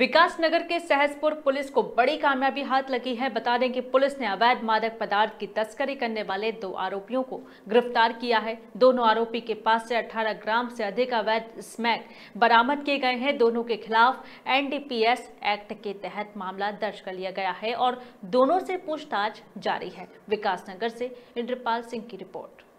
विकास नगर के सहजपुर पुलिस को बड़ी कामयाबी हाथ लगी है बता दें कि पुलिस ने अवैध मादक पदार्थ की तस्करी करने वाले दो आरोपियों को गिरफ्तार किया है दोनों आरोपी के पास से 18 ग्राम से अधिक अवैध स्मैक बरामद किए गए हैं दोनों के खिलाफ एनडीपीएस एक्ट के तहत मामला दर्ज कर लिया गया है और दोनों से पूछताछ जारी है विकास नगर से इंद्रपाल सिंह की रिपोर्ट